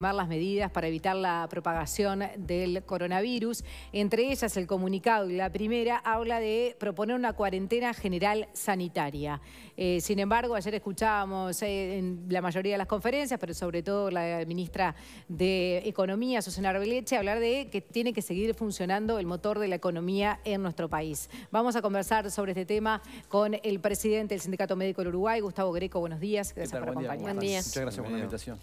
las medidas para evitar la propagación del coronavirus. Entre ellas, el comunicado y la primera habla de proponer una cuarentena general sanitaria. Eh, sin embargo, ayer escuchábamos eh, en la mayoría de las conferencias, pero sobre todo la ministra de Economía, Susana Arbeleche, hablar de que tiene que seguir funcionando el motor de la economía en nuestro país. Vamos a conversar sobre este tema con el presidente del Sindicato Médico del Uruguay, Gustavo Greco. Buenos días. Gracias por acompañarnos. Muchas gracias por la invitación.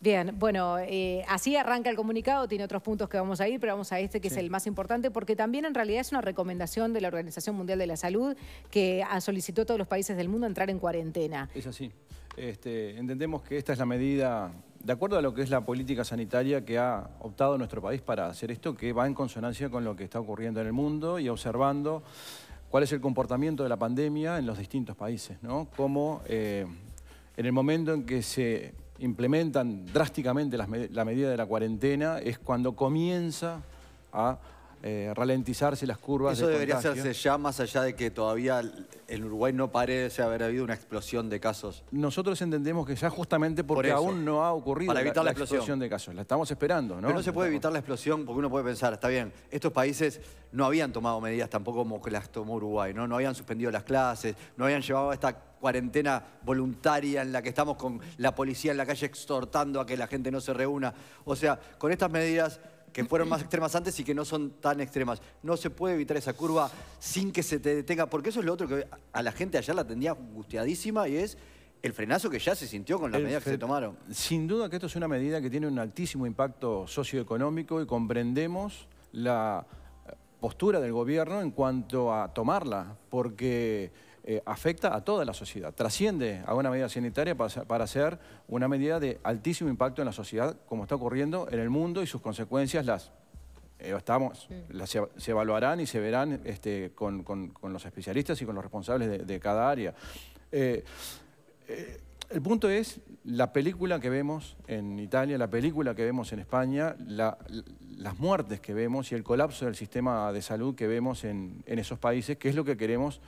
Bien, bueno, eh, así arranca el comunicado, tiene otros puntos que vamos a ir, pero vamos a este que es el más importante, porque también en realidad es una recomendación de la Organización Mundial de la Salud que ah, solicitó a todos los países del mundo entrar en cuarentena. Es así. Este, entendemos que esta es la medida, de acuerdo a lo que es la política sanitaria que ha optado nuestro país para hacer esto, que va en consonancia con lo que está ocurriendo en el mundo y observando cuál es el comportamiento de la pandemia en los distintos países, ¿no? como eh, en el momento en que se implementan drásticamente la, medida de la cuarentena es cuando comienza a eh, ralentizarse las curvas. Eso debería hacerse ya, más allá de que todavía en Uruguay no parece haber habido una explosión de casos. Nosotros entendemos que ya justamente porque aún no ha ocurrido la, explosión. de casos. La estamos esperando, ¿no? Pero no se puede evitar la explosión porque uno puede pensar, está bien, estos países no habían tomado medidas tampoco como las tomó Uruguay, ¿no? No habían suspendido las clases, no habían llevado esta cuarentena voluntaria en la que estamos con la policía en la calle exhortando a que la gente no se reúna. O sea, con estas medidas que fueron más extremas antes y que no son tan extremas. No se puede evitar esa curva sin que se te detenga, porque eso es lo otro que a la gente allá la tendía angustiadísima y es el frenazo que ya se sintió con las medidas que se tomaron. Sin duda que esto es una medida que tiene un altísimo impacto socioeconómico y comprendemos la eh, postura del gobierno en cuanto a tomarla, porque eh, afecta a toda la sociedad, trasciende a una medida sanitaria para, para ser una medida de altísimo impacto en la sociedad, como está ocurriendo en el mundo y sus consecuencias las eh, Estamos, se, evaluarán y se verán este, con, los especialistas y con los responsables de, cada área. Eh, el punto es la película que vemos en Italia, la película que vemos en España, las muertes que vemos y el colapso del sistema de salud que vemos en, en esos países, que es lo que queremos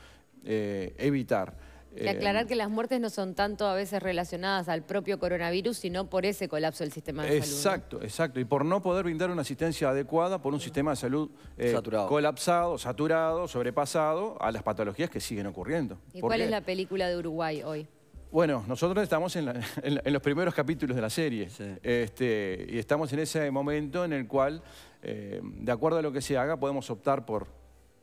eh, evitar. Y aclarar eh, que las muertes no son tanto a veces relacionadas al propio coronavirus, sino por ese colapso del sistema de salud. Exacto, exacto. Y por no poder brindar una asistencia adecuada por un sistema de salud eh, colapsado, saturado, sobrepasado a las patologías que siguen ocurriendo. ¿Y cuál es la película de Uruguay hoy? Bueno, nosotros estamos en, los primeros capítulos de la serie. Este, y estamos en ese momento en el cual, de acuerdo a lo que se haga, podemos optar por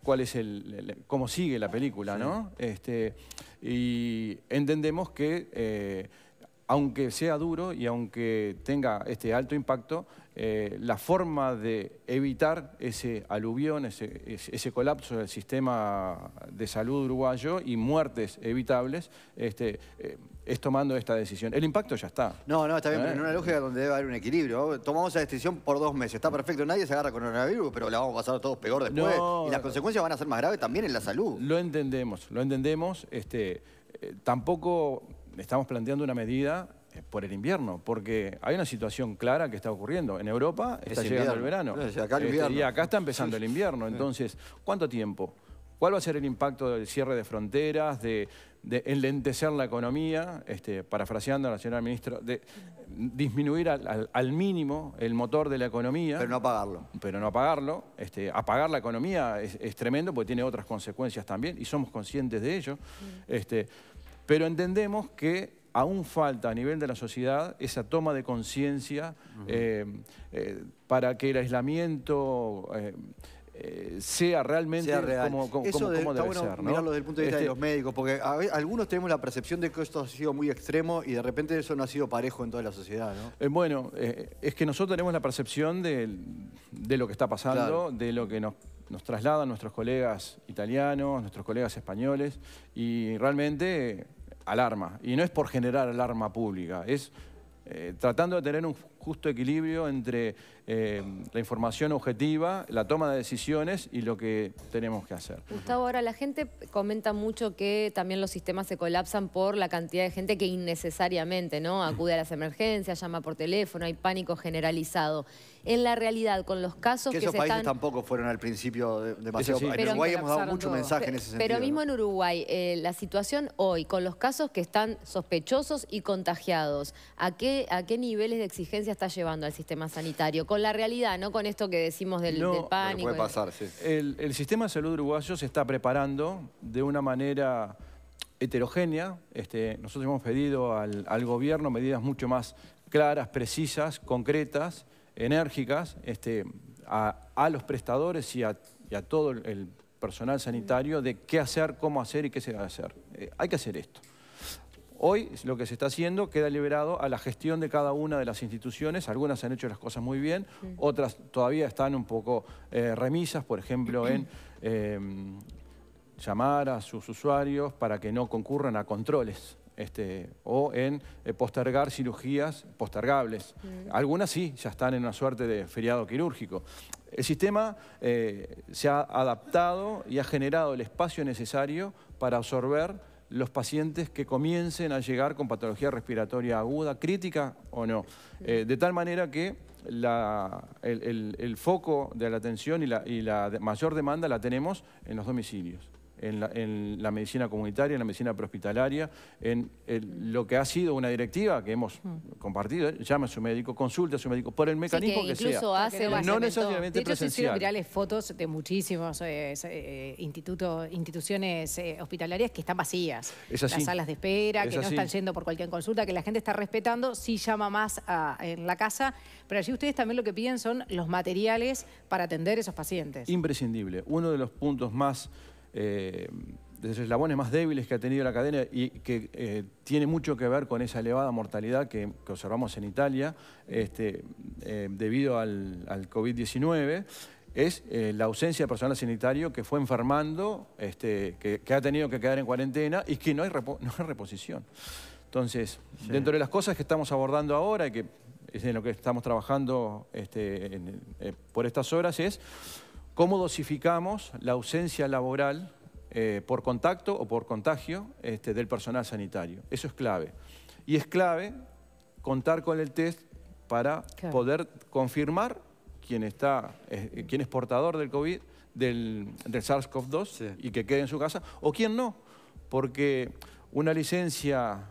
cuál es el, cómo sigue la película, ¿no? Este, y entendemos que eh, aunque sea duro y aunque tenga este alto impacto, eh, la forma de evitar ese aluvión, ese, colapso del sistema de salud uruguayo y muertes evitables, este, eh, es tomando esta decisión. El impacto ya está. No, no, está bien, pero en eh. una lógica donde debe haber un equilibrio. Tomamos esa decisión por dos meses, está perfecto, nadie se agarra con coronavirus, pero la vamos a pasar todos peor después. y las consecuencias van a ser más graves también en la salud. Lo entendemos, lo entendemos. Este, eh, tampoco estamos planteando una medida eh, por el invierno, porque hay una situación clara que está ocurriendo. En Europa está llegando el verano. Este, y acá está empezando el invierno. Entonces, ¿cuánto tiempo? ¿Cuál va a ser el impacto del cierre de fronteras, de, enlentecer la economía, este, parafraseando a la señora ministra, de disminuir al, mínimo el motor de la economía? Pero no apagarlo. Pero no apagarlo. Este, apagar la economía es, tremendo porque tiene otras consecuencias también y somos conscientes de ello. Mm. Este, pero entendemos que aún falta a nivel de la sociedad esa toma de conciencia eh, eh, para que el aislamiento... Eh, eh, sea realmente como, debe ser. ¿no? Mirarlo desde el punto de vista de este los médicos, porque algunos tenemos la percepción de que esto ha sido muy extremo y de repente eso no ha sido parejo en toda la sociedad. ¿no? Eh, bueno, eh, es que nosotros tenemos la percepción de, lo que está pasando, de lo que nos, nos trasladan nuestros colegas italianos, nuestros colegas españoles, y realmente alarma. Y no es por generar alarma pública, es tratando de tener un justo equilibrio entre eh, la información objetiva, la toma de decisiones y lo que tenemos que hacer. Gustavo, ahora la gente comenta mucho que también los sistemas se colapsan por la cantidad de gente que innecesariamente ¿no? acude a las emergencias, llama por teléfono, hay pánico generalizado. En la realidad, con los casos que, que se países tampoco fueron al principio demasiado... En Uruguay hemos dado mucho mensaje en ese sentido. Pero mismo en Uruguay, eh, la situación hoy, con los casos que están sospechosos y contagiados, ¿a qué, a qué niveles de exigencia está llevando al sistema sanitario? con la realidad, no con esto que decimos del, no, el, sistema de salud uruguayo se está preparando de una manera heterogénea. Este, nosotros hemos pedido al, gobierno medidas mucho más claras, precisas, concretas, enérgicas, este, a, los prestadores y a, todo el personal sanitario de qué hacer, cómo hacer y qué se va a hacer. Eh, hay que hacer esto. Hoy lo que se está haciendo queda liberado a la gestión de cada una de las instituciones. Algunas han hecho las cosas muy bien, otras todavía están un poco eh, remisas, por ejemplo, en... Em, llamar a sus usuarios para que no concurran a controles. Este, o en eh, postergar cirugías postergables. Algunas sí, ya están en una suerte de feriado quirúrgico. El sistema eh, se ha adaptado y ha generado el espacio necesario para absorber los pacientes que comiencen a llegar con patología respiratoria aguda, crítica o no. Eh, de tal manera que el, el, foco de la atención y la, y la mayor demanda la tenemos en los domicilios en la, medicina comunitaria, en la medicina prehospitalaria, en lo que ha sido una directiva que hemos mm. compartido, ¿eh? llama a su médico, consulta a su médico, por el mecanismo que, que, sea. Hace no necesariamente de hecho, virales fotos de muchísimos eh, eh, institutos, instituciones hospitalarias que están vacías. Las salas de espera, que no están yendo por cualquier consulta, que la gente está respetando, sí llama más en la casa, pero allí ustedes también lo que piden son los materiales para atender esos pacientes. Imprescindible. Uno de los puntos más eh, de los eslabones más débiles que ha tenido la cadena y que eh, tiene mucho que ver con esa elevada mortalidad que, observamos en Italia este, eh, debido al, COVID-19 es eh, la ausencia de personal sanitario que fue enfermando, este, que, ha tenido que quedar en cuarentena y que no hay, reposición. Entonces, dentro de las cosas que estamos abordando ahora y que es en lo que estamos trabajando este, por estas horas es ¿Cómo dosificamos la ausencia laboral eh, por contacto o por contagio este, del personal sanitario? Eso es clave. Y es clave contar con el test para poder confirmar quién, está, eh, quién es portador del COVID, del, SARS-CoV-2 y que quede en su casa, o quién no, porque una licencia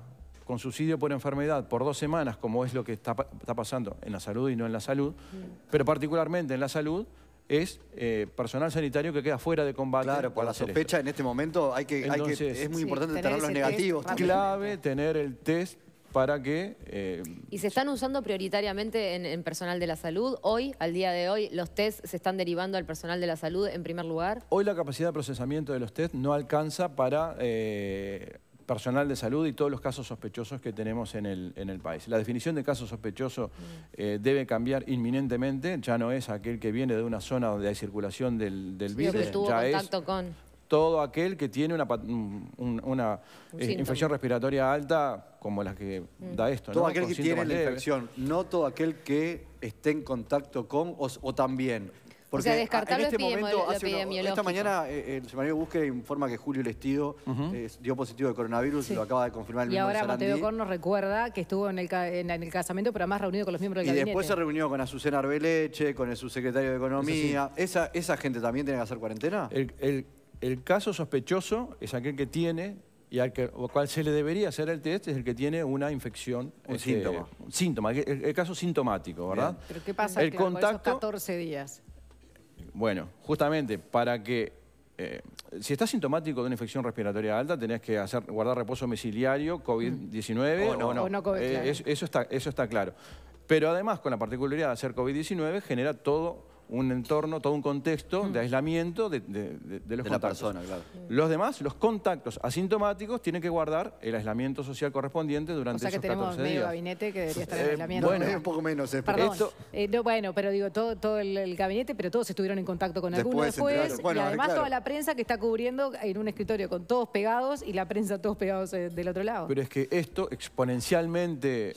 con subsidio por enfermedad por dos semanas, como es lo que está, pasando en la salud y no en la salud, pero particularmente en la salud, es eh, personal sanitario que queda fuera de combate. Claro, por la sospecha en este momento hay que, es muy importante tener los negativos. Es clave tener el test para que... Eh, ¿Y se están usando prioritariamente en, personal de la salud? Hoy, al día de hoy, los test se están derivando al personal de la salud en primer lugar. Hoy la capacidad de procesamiento de los test no alcanza para... Eh, personal de salud y todos los casos sospechosos que tenemos en el, en el país. La definición de caso sospechoso mm. eh, debe cambiar inminentemente, ya no es aquel que viene de una zona donde hay circulación del, virus, ya es todo aquel que tiene una, una eh, infección respiratoria alta como la que mm. da esto. Todo aquel que tiene la infección, no todo aquel que esté en contacto con o también porque o en este momento, esta mañana eh, el semanario Busque informa que Julio Lestido eh, dio positivo de coronavirus, y lo acaba de confirmar el y mismo Y ahora Mateo Corno recuerda que estuvo en el, en el, casamiento, pero además reunido con los miembros del y gabinete. Y después se reunió con Azucena Arbeleche, con el subsecretario de Economía. ¿Esa, ¿Esa gente también tiene que hacer cuarentena? El, caso sospechoso es aquel que tiene y al, que, cual se le debería hacer el test es el que tiene una infección. Un este, síntoma. Síntoma, el, caso sintomático, ¿verdad? ¿Pero qué pasa el contacto, con esos 14 días? Bueno, justamente para que... Eh, si estás sintomático de una infección respiratoria alta, tenés que hacer, guardar reposo domiciliario, COVID-19 o no. no. COVID, eh, eso, está, eso está claro. Pero además, con la particularidad de hacer COVID-19, genera todo un entorno, todo un contexto de aislamiento de, los La persona, Los demás, los contactos asintomáticos, tienen que guardar el aislamiento social correspondiente durante o sea que tenemos medio gabinete que debería eh, estar en aislamiento. Bueno, un poco menos. Eh, esto... Eh, bueno, pero digo, todo, todo el, gabinete, pero todos estuvieron en contacto con algunos alguno después. y además toda la prensa que está cubriendo en un escritorio con todos pegados y la prensa todos pegados del otro lado. Pero es que esto exponencialmente...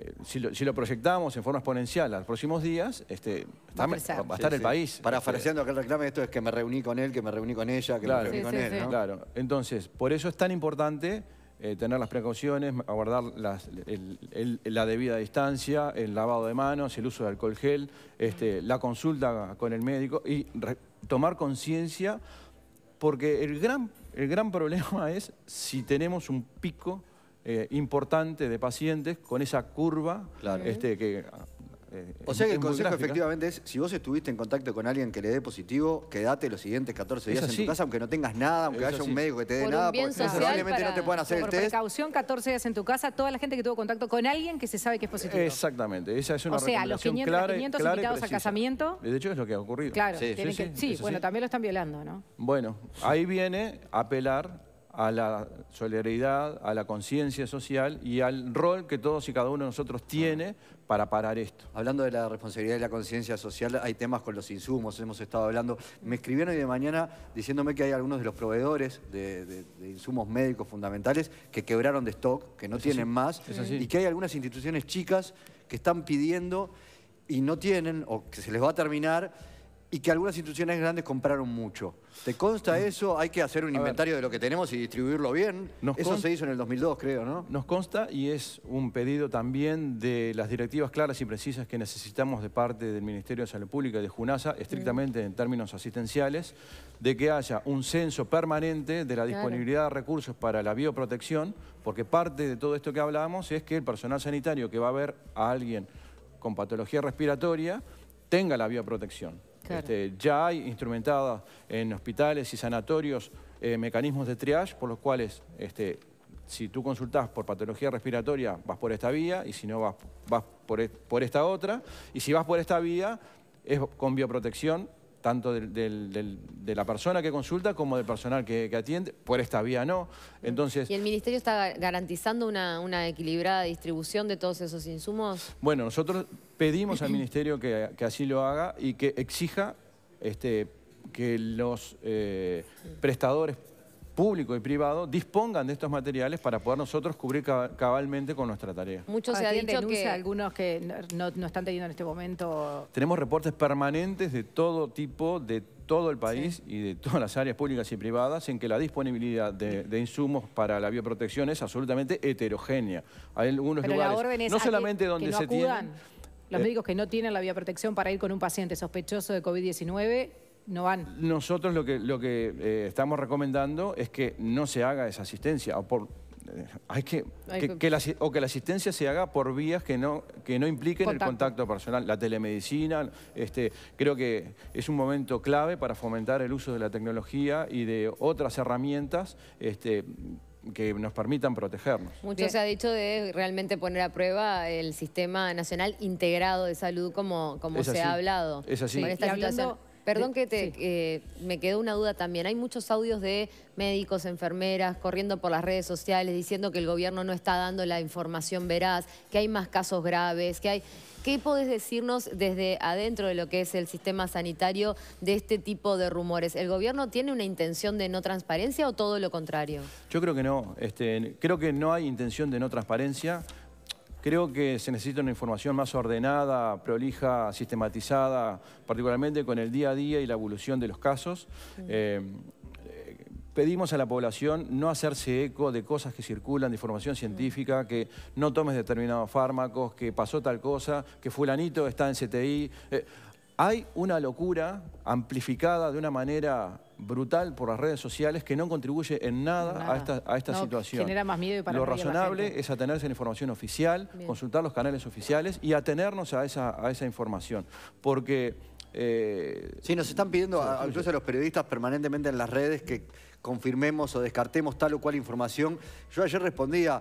Eh, si, lo, proyectamos en forma exponencial a los próximos días, este, va a estar, el país. Este, país. aquel reclamo, esto es que me reuní con él, que me reuní con ella, que me reuní con él. Claro, entonces, por eso es tan importante eh, tener las precauciones, aguardar la debida distancia, el lavado de manos, el uso de alcohol gel, este, la consulta con el médico y tomar conciencia, porque el gran, el gran problema es si tenemos un pico eh, importante de pacientes con esa curva este, que eh, o sea que el consejo efectivamente es, si vos estuviste en contacto con alguien que le dé positivo, quédate los siguientes 14 días en tu casa, aunque no tengas nada, aunque haya un médico que te dé nada, porque probablemente no te puedan hacer el test. Por precaución, 14 días en tu casa, toda la gente que tuvo contacto con alguien que se sabe que es positivo. Exactamente, esa es una o sea, los 500, invitados al casamiento. De hecho, es lo que ha ocurrido. Claro, sí, sí bueno, también lo están violando, ¿no? Bueno, ahí viene a apelar a la solidaridad, a la conciencia social y al rol que todos y cada uno de nosotros tiene para parar esto. Hablando de la responsabilidad y la conciencia social, hay temas con los insumos, hemos estado hablando. Me escribieron hoy de mañana diciéndome que hay algunos de los proveedores de, insumos médicos fundamentales que quebraron de stock, que no tienen más, y que hay algunas instituciones chicas que están pidiendo y no tienen, o que se les va a terminar y que algunas instituciones grandes compraron mucho. ¿Te consta mm. eso? Hay que hacer un inventario de lo que tenemos y distribuirlo bien. eso se hizo en el 2002, creo, ¿no? Nos consta y es un pedido también de las directivas claras y precisas que necesitamos de parte del Ministerio de Salud Pública y de Junasa, estrictamente mm. en términos asistenciales, de que haya un censo permanente de la disponibilidad de recursos para la bioprotección, porque parte de todo esto que hablábamos es que el personal sanitario que va a ver a alguien con patología respiratoria tenga la bioprotección. Este, ya hay instrumentadas en hospitales y sanatorios eh, mecanismos de triage por los cuales este, si tú consultás por patología respiratoria vas por esta vía y si no vas, vas por e-, esta otra y si vas por esta vía es con bioprotección tanto de la persona que consulta como del personal que, atiende, por esta vía no. Entonces, ¿Y el Ministerio está garantizando una, equilibrada distribución de todos esos insumos? Bueno, nosotros pedimos al Ministerio que, así lo haga y que exija este, que los eh, prestadores público y privado dispongan de estos materiales para poder nosotros cubrir cabalmente con nuestra tarea. Muchos ah, se ha dicho algunos que no, están teniendo en este momento... Tenemos reportes permanentes de todo tipo, de todo el país y de todas las áreas públicas y privadas en que la disponibilidad de, insumos para la bioprotección es absolutamente heterogénea. Hay algunos lugares, no solamente donde se tienen... Los eh, médicos que no tienen la bioprotección para ir con un paciente sospechoso de COVID-19 nosotros lo que, lo que eh, estamos recomendando es que no se haga esa asistencia. O, que, la, asistencia se haga por vías que no, impliquen el contacto personal. La telemedicina, este, creo que es un momento clave para fomentar el uso de la tecnología y de otras herramientas este, que nos permitan protegernos. Mucho se ha dicho de realmente poner a prueba el Sistema Nacional Integrado de Salud como, se ha hablado. Es esta Perdón que te, eh, me quedó una duda también. Hay muchos audios de médicos, enfermeras, corriendo por las redes sociales, diciendo que el gobierno no está dando la información veraz, que hay más casos graves, que hay... ¿Qué podés decirnos desde adentro de lo que es el sistema sanitario de este tipo de rumores? ¿El gobierno tiene una intención de no transparencia o todo lo contrario? Yo creo que no. Este, creo que no hay intención de no transparencia. Creo que se necesita una información más ordenada, prolija, sistematizada, particularmente con el día a día y la evolución de los casos. Eh, eh, pedimos a la población no hacerse eco de cosas que circulan, de información científica, que no tomes determinados fármacos, que pasó tal cosa, que fulanito está en CTI. Eh, hay una locura amplificada de una manera brutal por las redes sociales que no contribuye en nada, a esta, situación. Genera más Lo razonable es atenerse a la información oficial, consultar los canales oficiales y atenernos a esa, a esa información. Porque... Eh, sí, nos están pidiendo, incluso a los periodistas permanentemente en las redes, que confirmemos o descartemos tal o cual información. Yo ayer respondía...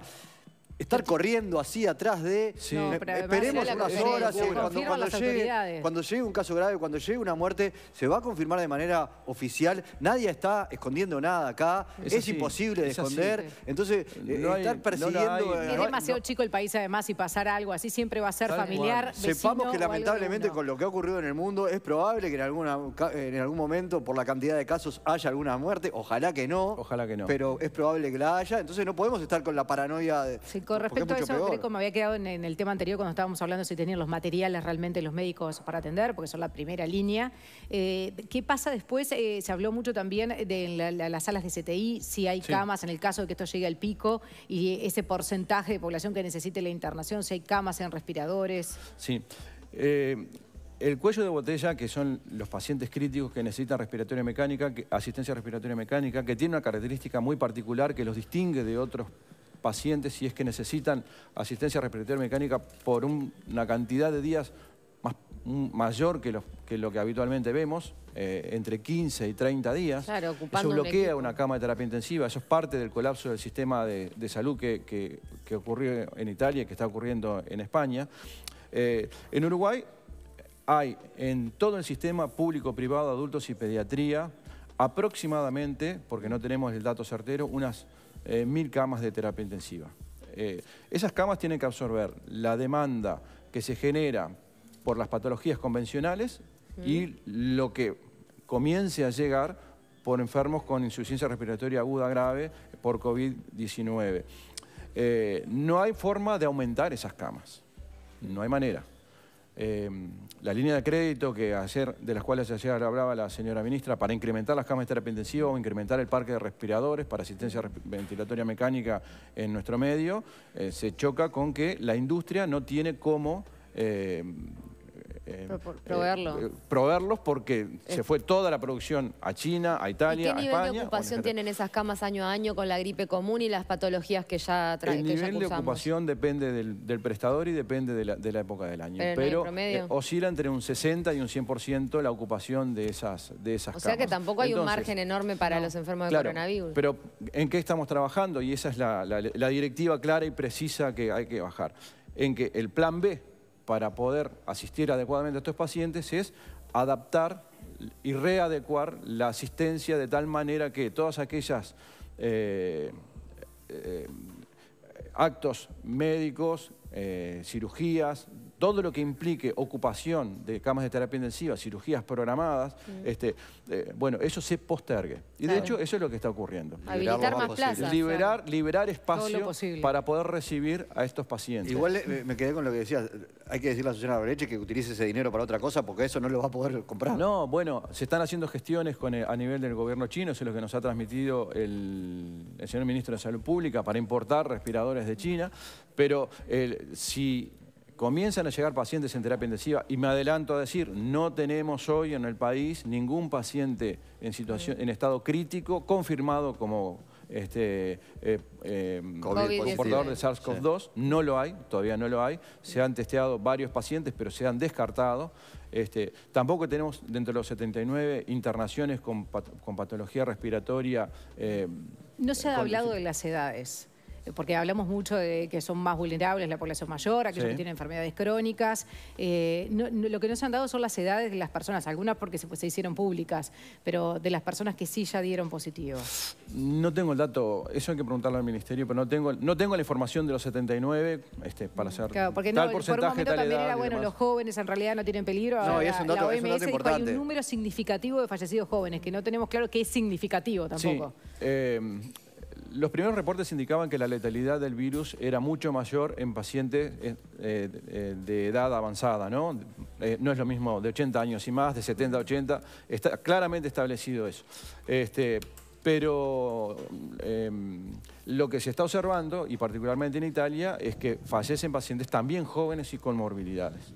Estar corriendo así atrás de... esperemos unas horas. y ¿eh? cuando, llegue, un caso grave, cuando llegue una muerte, se va a confirmar de manera oficial. Nadie está escondiendo nada acá. Es, imposible de esconder. Entonces, No eh, estar persiguiendo... Eh, es demasiado chico el país además y pasar algo así siempre va a ser familiar, Sepamos que lamentablemente con lo que ha ocurrido en el mundo es probable que en, alguna, en algún momento por la cantidad de casos haya alguna muerte. Ojalá que no. Ojalá que no. Pero es probable que la haya. Entonces no podemos estar con la paranoia de, con respecto a eso, creo que me había quedado en, el tema anterior cuando estábamos hablando si tenían los materiales realmente los médicos para atender, porque son la primera línea. Eh, ¿Qué pasa después? Eh, se habló mucho también de las salas de CTI, si hay camas en el caso de que esto llegue al pico y ese porcentaje de población que necesite la internación, si hay camas en respiradores. Sí. Eh, el cuello de botella, que son los pacientes críticos que necesitan respiratoria mecánica, asistencia respiratoria mecánica, que tiene una característica muy particular que los distingue de otros pacientes, si es que necesitan asistencia respiratoria mecánica por una cantidad de días más, mayor que, lo que habitualmente vemos, eh, entre 15 y 30 días. eso bloquea una cama de terapia intensiva, eso es parte del colapso del sistema de, salud que, ocurrió en Italia y que está ocurriendo en España. Eh, en Uruguay hay en todo el sistema público, privado, adultos y pediatría aproximadamente, porque no tenemos el dato certero, unas eh, mil camas de terapia intensiva. Eh, esas camas tienen que absorber la demanda que se genera por las patologías convencionales y lo que comience a llegar por enfermos con insuficiencia respiratoria aguda grave por COVID-19. Eh, no hay forma de aumentar esas camas, no hay manera. Em, la línea de crédito que ayer, de las cuales ayer hablaba la señora ministra, para incrementar las camas de terapia intensiva o incrementar el parque de respiradores para asistencia ventilatoria mecánica en nuestro medio, eh, se choca con que la industria no tiene cómo em, Em, eh, proveerlos eh, porque eh. se fue toda la producción a China, a Italia, ¿Y qué nivel de ocupación tienen esas camas año a año con la gripe común y las patologías que ya traen? El nivel de ocupación depende del, prestador y depende de la, época del año. Pero, eh, oscila entre un 60 y un 100% la ocupación de esas, de esas camas. O sea que tampoco hay un margen enorme para los enfermos de coronavirus. Pero ¿en qué estamos trabajando? Y esa es la directiva clara y precisa que hay que bajar. En que el plan B para poder asistir adecuadamente a estos pacientes es adaptar y readecuar la asistencia de tal manera que todas aquellas eh, eh, actos médicos, eh, cirugías todo lo que implique ocupación de camas de terapia intensiva, cirugías programadas, este, eh, bueno, eso se postergue. Y de hecho, eso es lo que está ocurriendo. Habilitar más plazas. Liberar, espacio para poder recibir a estos pacientes. Igual eh, me, quedé con lo que decías. Hay que decirle a la señora Breche que utilice ese dinero para otra cosa porque eso no lo va a poder comprar. No, bueno, se están haciendo gestiones eh, a nivel del gobierno chino, eso es lo que nos ha transmitido el, señor ministro de Salud Pública para importar respiradores de China, pero si Comienzan a llegar pacientes en terapia intensiva y me adelanto a decir, no tenemos hoy en el país ningún paciente en, situación, mm. en estado crítico confirmado como este, eh, eh, portador de SARS-CoV-2. No lo hay, todavía no lo hay. Se han testeado varios pacientes, pero se han descartado. Este, tampoco tenemos dentro de los 79 internaciones con, patología respiratoria. Eh, no se ha hablado de las edades porque hablamos mucho de que son más vulnerables la población mayor, aquellos que tienen enfermedades crónicas. Eh, lo que no se han dado son las edades de las personas, algunas porque pues, se, hicieron públicas, pero de las personas que sí ya dieron positivo. No tengo el dato, eso hay que preguntarlo al Ministerio, pero no tengo, no tengo la información de los 79 este, para hacer claro, porque no, porcentaje, por un momento también era, bueno, los jóvenes en realidad no tienen peligro. No, la OMS hay un número significativo de fallecidos jóvenes, que no tenemos claro qué es significativo tampoco. Sí, eh, los primeros reportes indicaban que la letalidad del virus era mucho mayor en pacientes eh, eh, de edad avanzada, ¿no? Eh, no es lo mismo de 80 años y más, de 70 a 80, está claramente establecido eso. Este, pero em, lo que se está observando, y particularmente en Italia, es que fallecen pacientes también jóvenes y con morbilidades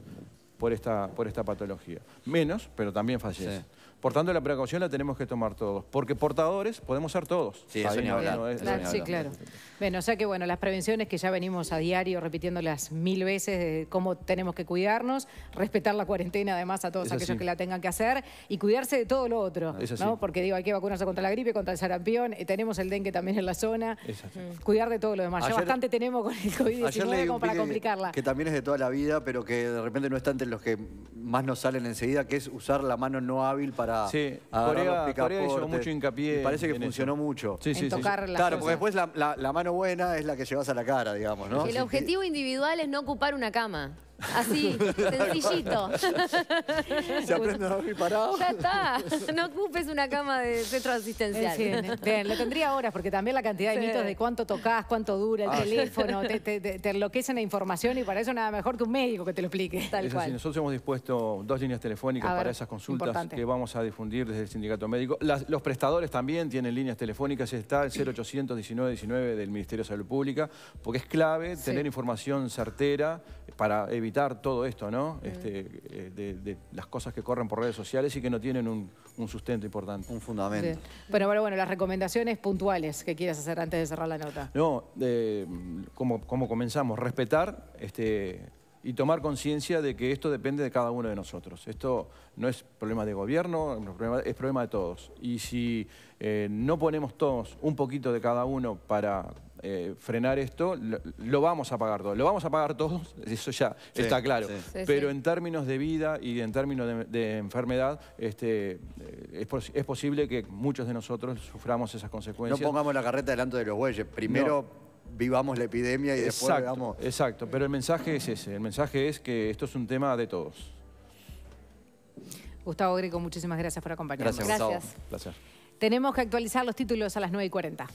por esta, por esta patología. Menos, pero también fallecen. Por tanto, la precaución la tenemos que tomar todos, porque portadores podemos ser todos. Sí, claro, Bueno, o sea que bueno, las prevenciones que ya venimos a diario repitiéndolas mil veces de cómo tenemos que cuidarnos, respetar la cuarentena además a todos aquellos que la tengan que hacer y cuidarse de todo lo otro, ¿no? Porque digo, hay que vacunarse contra la gripe, contra el sarampión, eh, tenemos el dengue también en la zona, mm. cuidar de todo lo demás. ya bastante tenemos con el COVID-19 como para complicarla. Que también es de toda la vida, pero que de repente no está entre los que más nos salen enseguida, que es usar la mano no hábil para sí. Corea, hizo mucho hincapié. parece que funcionó mucho. en tocar las claro, porque después la, mano buena es la que llevas a la cara, digamos, El objetivo individual es no ocupar una cama. Así, sencillito. Se aprende a dormir parado. Ya está. No ocupes una cama de centro asistencial. Bien, lo tendría ahora, porque también la cantidad de mitos de cuánto tocas, cuánto dura el ah. teléfono, te, te, enloquecen la información y para eso nada mejor que un médico que te lo explique. nosotros hemos dispuesto dos líneas telefónicas para esas consultas que vamos a difundir desde el sindicato médico. los prestadores también tienen líneas telefónicas. Está el 0800 1919 del Ministerio de Salud Pública, porque es clave tener información certera para evitar todo esto, ¿no? Mm. Este, eh, de, las cosas que corren por redes sociales y que no tienen un, sustento importante. Un fundamento. Bueno, bueno, bueno, las recomendaciones puntuales que quieras hacer antes de cerrar la nota. No, como, como comenzamos, respetar este, y tomar conciencia de que esto depende de cada uno de nosotros. Esto no es problema de gobierno, es problema, de todos. Y si eh, no ponemos todos un poquito de cada uno para eh, frenar esto, lo, vamos a pagar todos. Lo vamos a pagar todos, eso ya está claro. Pero en términos de vida y en términos de, enfermedad, este, eh, es, posible que muchos de nosotros suframos esas consecuencias. No pongamos la carreta delante de los bueyes. Primero... vivamos la epidemia y después exacto, Exacto, pero el mensaje es ese, el mensaje es que esto es un tema de todos. Gustavo Greco, muchísimas gracias por acompañarnos. Gracias, Tenemos que actualizar los títulos a las 9 y 40.